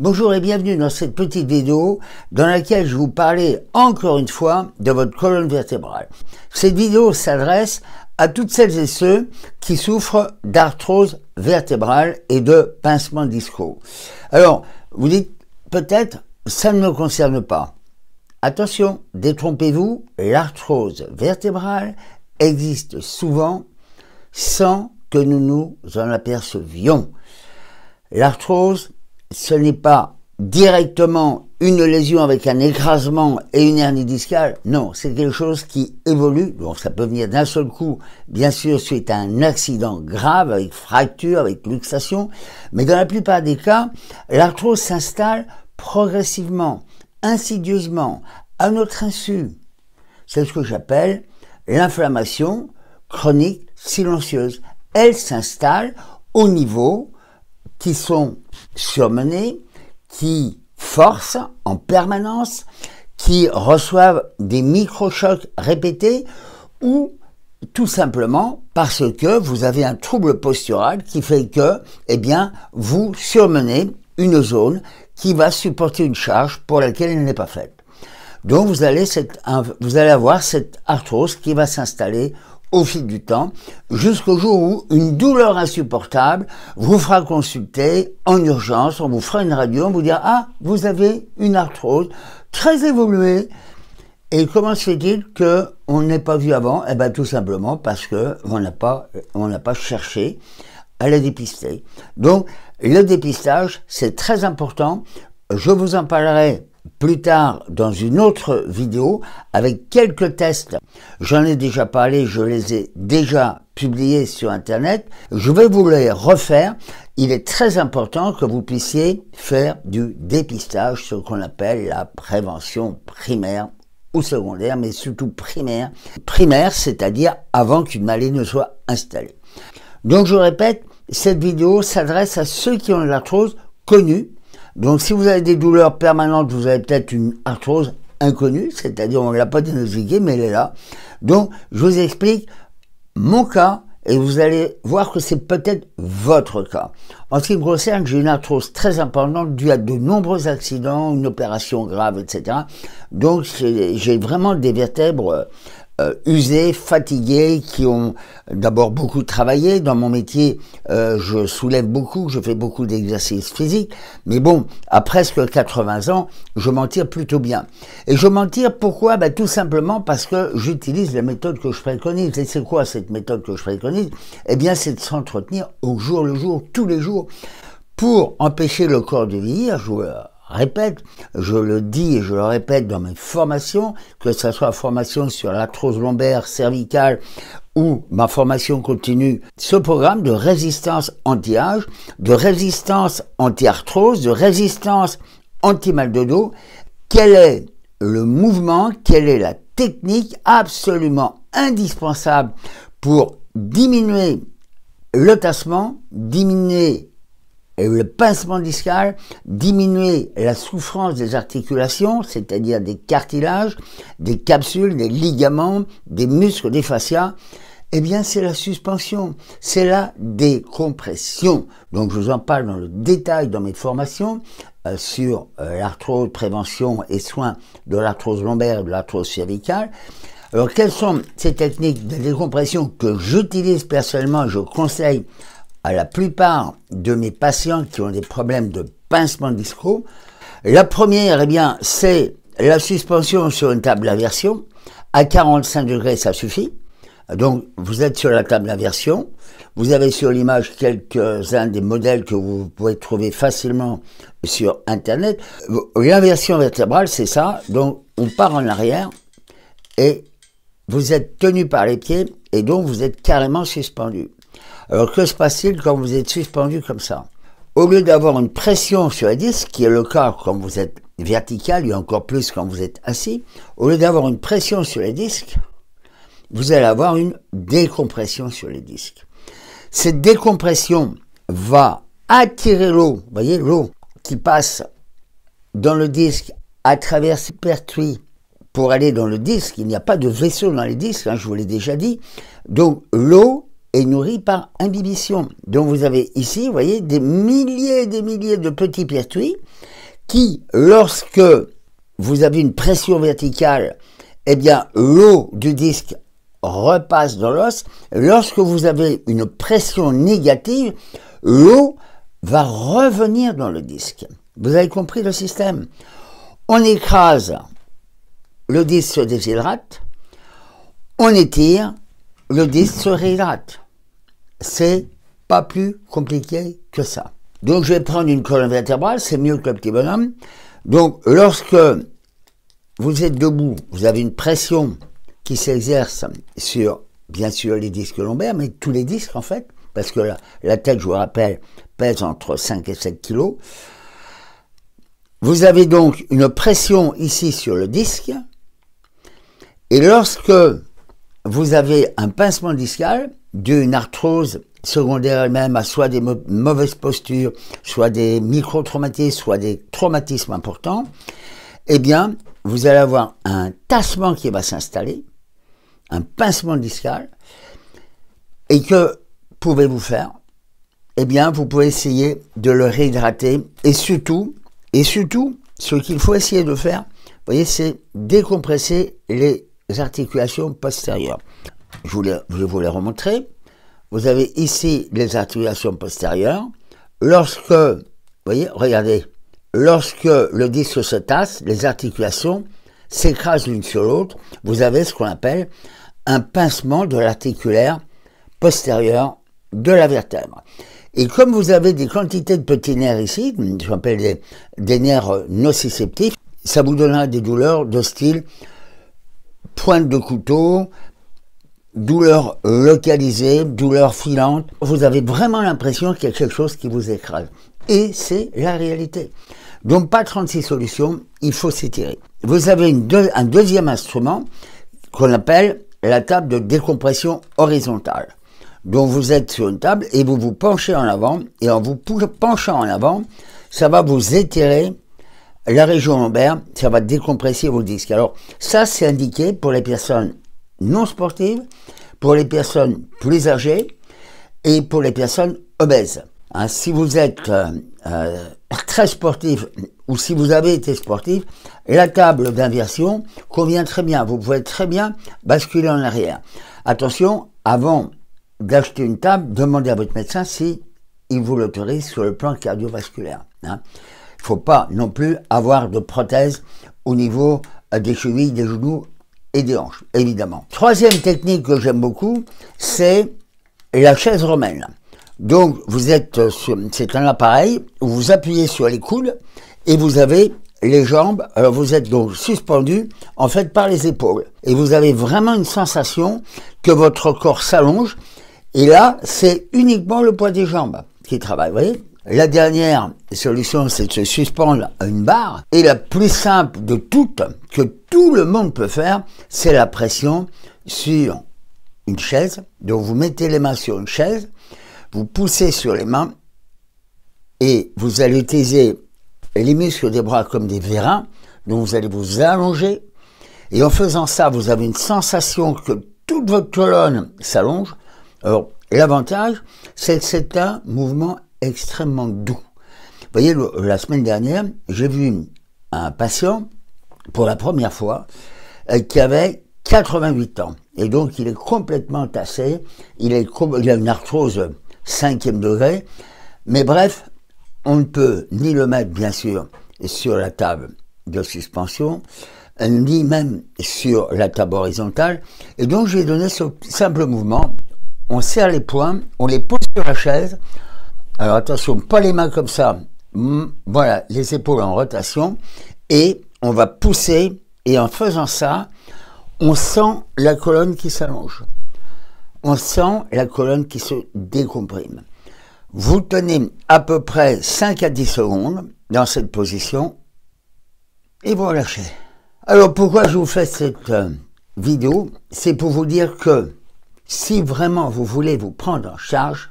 Bonjour et bienvenue dans cette petite vidéo dans laquelle je vous parlais encore une fois de votre colonne vertébrale. Cette vidéo s'adresse à toutes celles et ceux qui souffrent d'arthrose vertébrale et de pincement disco. Alors, vous dites peut-être, ça ne me concerne pas. Attention, détrompez-vous, l'arthrose vertébrale existe souvent sans que nous nous en apercevions. L'arthrose ce n'est pas directement une lésion avec un écrasement et une hernie discale. Non, c'est quelque chose qui évolue. Donc ça peut venir d'un seul coup, bien sûr, suite à un accident grave, avec fracture, avec luxation. Mais dans la plupart des cas, l'arthrose s'installe progressivement, insidieusement, à notre insu. C'est ce que j'appelle l'inflammation chronique silencieuse. Elle s'installe au niveau qui sont surmenés, qui forcent en permanence, qui reçoivent des microchocs répétés ou tout simplement parce que vous avez un trouble postural qui fait que, eh bien, vous surmenez une zone qui va supporter une charge pour laquelle elle n'est pas faite. Donc vous allez, vous allez avoir cette arthrose qui va s'installer au fil du temps, jusqu'au jour où une douleur insupportable vous fera consulter en urgence, on vous fera une radio, on vous dira Ah, vous avez une arthrose très évoluée. Et comment se fait-il qu'on n'ait pas vu avant Eh bien, tout simplement parce qu'on n'a pas, pas cherché à la dépister. Donc, le dépistage, c'est très important. Je vous en parlerai plus tard dans une autre vidéo avec quelques tests. J'en ai déjà parlé, je les ai déjà publiés sur Internet. Je vais vous les refaire. Il est très important que vous puissiez faire du dépistage, ce qu'on appelle la prévention primaire ou secondaire, mais surtout primaire. Primaire, c'est-à-dire avant qu'une maladie ne soit installée. Donc je répète, cette vidéo s'adresse à ceux qui ont la l'arthrose connue donc si vous avez des douleurs permanentes, vous avez peut-être une arthrose inconnue, c'est-à-dire on ne l'a pas diagnostiquée, mais elle est là. Donc je vous explique mon cas et vous allez voir que c'est peut-être votre cas. En ce qui me concerne, j'ai une arthrose très importante due à de nombreux accidents, une opération grave, etc. Donc j'ai vraiment des vertèbres euh, euh, usés, fatigués, qui ont d'abord beaucoup travaillé. Dans mon métier, euh, je soulève beaucoup, je fais beaucoup d'exercices physiques. Mais bon, à presque 80 ans, je m'en tire plutôt bien. Et je m'en tire pourquoi ben, Tout simplement parce que j'utilise la méthode que je préconise. Et c'est quoi cette méthode que je préconise Eh bien, c'est de s'entretenir au jour le jour, tous les jours, pour empêcher le corps de vieillir. joueur répète, je le dis et je le répète dans mes formations, que ce soit formation sur l'arthrose lombaire, cervicale ou ma formation continue, ce programme de résistance anti-âge, de résistance anti-arthrose, de résistance anti-mal de dos, quel est le mouvement, quelle est la technique absolument indispensable pour diminuer le tassement, diminuer le pincement discal, diminuer la souffrance des articulations, c'est-à-dire des cartilages, des capsules, des ligaments, des muscles, des fascias, eh bien c'est la suspension, c'est la décompression. Donc je vous en parle dans le détail dans mes formations euh, sur euh, l'arthrose, prévention et soins de l'arthrose lombaire et de l'arthrose cervicale. Alors quelles sont ces techniques de décompression que j'utilise personnellement, je conseille à la plupart de mes patients qui ont des problèmes de pincement disco. La première, eh bien, c'est la suspension sur une table d'inversion. À 45 degrés, ça suffit. Donc, vous êtes sur la table d'inversion. Vous avez sur l'image quelques-uns des modèles que vous pouvez trouver facilement sur Internet. L'inversion vertébrale, c'est ça. Donc, on part en arrière et vous êtes tenu par les pieds et donc vous êtes carrément suspendu. Alors que se passe-t-il quand vous êtes suspendu comme ça Au lieu d'avoir une pression sur les disques, qui est le cas quand vous êtes vertical et encore plus quand vous êtes assis, au lieu d'avoir une pression sur les disques, vous allez avoir une décompression sur les disques. Cette décompression va attirer l'eau, voyez l'eau qui passe dans le disque à travers ces pertuis pour aller dans le disque. Il n'y a pas de vaisseau dans les disques, hein, je vous l'ai déjà dit. Donc l'eau est nourrie par imbibition. Donc vous avez ici, vous voyez, des milliers et des milliers de petits pertuits qui, lorsque vous avez une pression verticale, et eh bien l'eau du disque repasse dans l'os. Lorsque vous avez une pression négative, l'eau va revenir dans le disque. Vous avez compris le système On écrase, le disque se déshydrate, on étire, le disque se réhydrate c'est pas plus compliqué que ça. Donc je vais prendre une colonne vertébrale, c'est mieux que le petit bonhomme. Donc lorsque vous êtes debout, vous avez une pression qui s'exerce sur, bien sûr, les disques lombaires, mais tous les disques en fait, parce que la, tête, je vous rappelle, pèse entre 5 et 7 kilos. Vous avez donc une pression ici sur le disque, et lorsque vous avez un pincement discal, d'une arthrose secondaire elle-même à soit des mauvaises postures, soit des micro-traumatismes, soit des traumatismes importants, eh bien, vous allez avoir un tassement qui va s'installer, un pincement discal, et que pouvez-vous faire Eh bien, vous pouvez essayer de le réhydrater, et surtout, et surtout, ce qu'il faut essayer de faire, voyez, c'est décompresser les articulations postérieures. Je vous vous les remontrer. Vous avez ici les articulations postérieures. Lorsque, voyez, regardez, lorsque le disque se tasse, les articulations s'écrasent l'une sur l'autre. Vous avez ce qu'on appelle un pincement de l'articulaire postérieur de la vertèbre. Et comme vous avez des quantités de petits nerfs ici, je m'appelle des, des nerfs euh, nociceptifs, ça vous donnera des douleurs de style pointe de couteau, douleur localisée, douleur filante. Vous avez vraiment l'impression qu'il y a quelque chose qui vous écrase. Et c'est la réalité. Donc pas 36 solutions, il faut s'étirer. Vous avez un deuxième instrument qu'on appelle la table de décompression horizontale. Donc vous êtes sur une table et vous vous penchez en avant. Et en vous penchant en avant, ça va vous étirer la région lombaire, ça va décompresser vos disques. Alors ça, c'est indiqué pour les personnes non sportive, pour les personnes plus âgées et pour les personnes obèses. Hein, si vous êtes euh, euh, très sportif ou si vous avez été sportif, la table d'inversion convient très bien. Vous pouvez très bien basculer en arrière. Attention, avant d'acheter une table, demandez à votre médecin si il vous l'autorise sur le plan cardiovasculaire. Hein. Il ne faut pas non plus avoir de prothèse au niveau euh, des chevilles, des genoux et des hanches, évidemment. Troisième technique que j'aime beaucoup, c'est la chaise romaine. Donc, vous êtes, c'est un appareil où vous appuyez sur les coudes et vous avez les jambes, alors vous êtes donc suspendu en fait par les épaules et vous avez vraiment une sensation que votre corps s'allonge et là c'est uniquement le poids des jambes qui travaille, vous voyez la dernière solution, c'est de se suspendre à une barre. Et la plus simple de toutes, que tout le monde peut faire, c'est la pression sur une chaise. Donc vous mettez les mains sur une chaise, vous poussez sur les mains et vous allez utiliser les muscles des bras comme des vérins. Donc vous allez vous allonger. Et en faisant ça, vous avez une sensation que toute votre colonne s'allonge. Alors, l'avantage, c'est que c'est un mouvement extrêmement doux. Vous voyez, la semaine dernière, j'ai vu un patient, pour la première fois, euh, qui avait 88 ans. Et donc, il est complètement tassé, il, a une arthrose cinquième degré. Mais bref, on ne peut ni le mettre, bien sûr, sur la table de suspension, euh, ni même sur la table horizontale. Et donc, je j'ai donné ce simple mouvement. On serre les poings, on les pose sur la chaise, alors attention, pas les mains comme ça. Mm, voilà, les épaules en rotation. Et on va pousser. Et en faisant ça, on sent la colonne qui s'allonge. On sent la colonne qui se décomprime. Vous tenez à peu près 5 à 10 secondes dans cette position et vous relâchez. Alors pourquoi je vous fais cette euh, vidéo C'est pour vous dire que si vraiment vous voulez vous prendre en charge,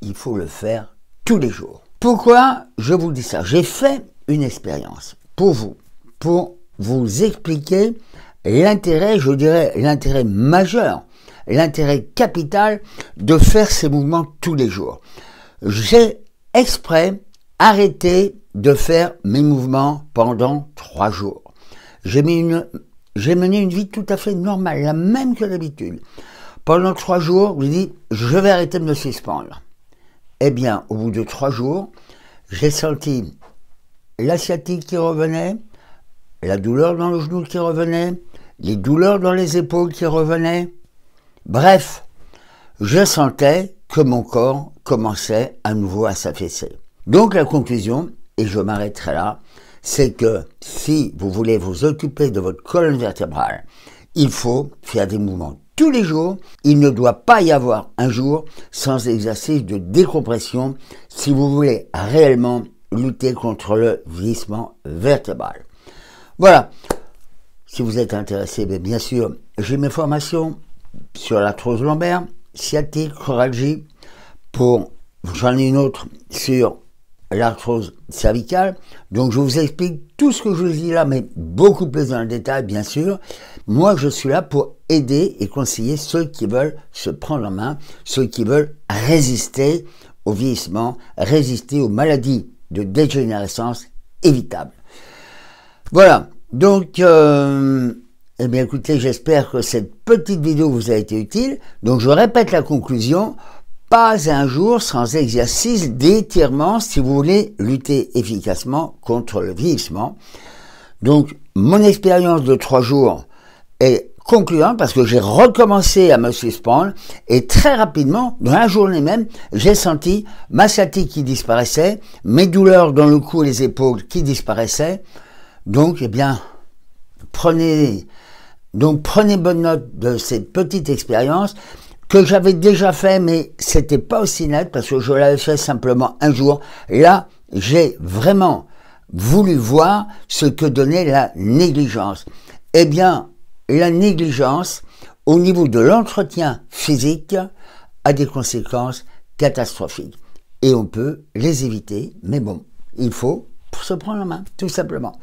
il faut le faire tous les jours. Pourquoi je vous dis ça J'ai fait une expérience pour vous, pour vous expliquer l'intérêt, je dirais l'intérêt majeur, l'intérêt capital de faire ces mouvements tous les jours. J'ai exprès arrêté de faire mes mouvements pendant trois jours. J'ai mené une vie tout à fait normale, la même que d'habitude. Pendant trois jours, je dis, je vais arrêter de me suspendre. Eh bien, au bout de trois jours, j'ai senti la sciatique qui revenait, la douleur dans le genou qui revenait, les douleurs dans les épaules qui revenaient. Bref, je sentais que mon corps commençait à nouveau à s'affaisser. Donc la conclusion, et je m'arrêterai là, c'est que si vous voulez vous occuper de votre colonne vertébrale, il faut faire des mouvements tous les jours. Il ne doit pas y avoir un jour sans exercice de décompression si vous voulez réellement lutter contre le vieillissement vertébral. Voilà. Si vous êtes intéressé, bien sûr, j'ai mes formations sur l'arthrose lombaire, sciatique, choralgie, pour j'en ai une autre sur l'arthrose cervicale. Donc je vous explique tout ce que je vous dis là, mais beaucoup plus dans le détail bien sûr. Moi je suis là pour aider et conseiller ceux qui veulent se prendre en main, ceux qui veulent résister au vieillissement, résister aux maladies de dégénérescence évitables. Voilà, donc... Euh eh bien écoutez, j'espère que cette petite vidéo vous a été utile. Donc je répète la conclusion pas un jour sans exercice d'étirement si vous voulez lutter efficacement contre le vieillissement. Donc, mon expérience de trois jours est concluante parce que j'ai recommencé à me suspendre et très rapidement, dans la journée même, j'ai senti ma sciatique qui disparaissait, mes douleurs dans le cou et les épaules qui disparaissaient. Donc, eh bien, prenez, donc prenez bonne note de cette petite expérience que j'avais déjà fait, mais c'était pas aussi net parce que je l'avais fait simplement un jour. Là, j'ai vraiment voulu voir ce que donnait la négligence. Eh bien, la négligence, au niveau de l'entretien physique, a des conséquences catastrophiques. Et on peut les éviter, mais bon, il faut se prendre la main, tout simplement.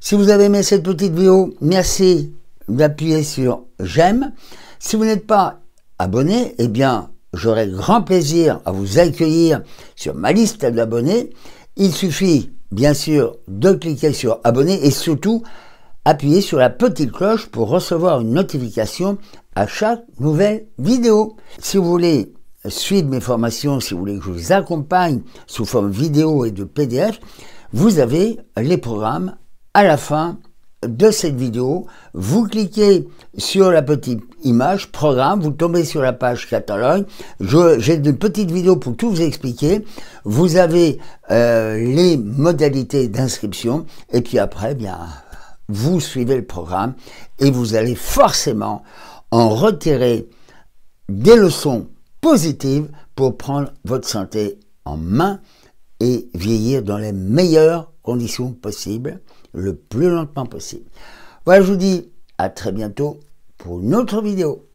Si vous avez aimé cette petite vidéo, merci d'appuyer sur j'aime. Si vous n'êtes pas abonnés, eh bien, j'aurai grand plaisir à vous accueillir sur ma liste d'abonnés. Il suffit, bien sûr, de cliquer sur abonner et surtout appuyer sur la petite cloche pour recevoir une notification à chaque nouvelle vidéo. Si vous voulez suivre mes formations, si vous voulez que je vous accompagne sous forme vidéo et de PDF, vous avez les programmes à la fin de cette vidéo, vous cliquez sur la petite image, programme, vous tombez sur la page catalogue. J'ai une petite vidéo pour tout vous expliquer. Vous avez euh, les modalités d'inscription et puis après, eh bien, vous suivez le programme et vous allez forcément en retirer des leçons positives pour prendre votre santé en main et vieillir dans les meilleures conditions possibles le plus lentement possible. Voilà, je vous dis à très bientôt pour une autre vidéo.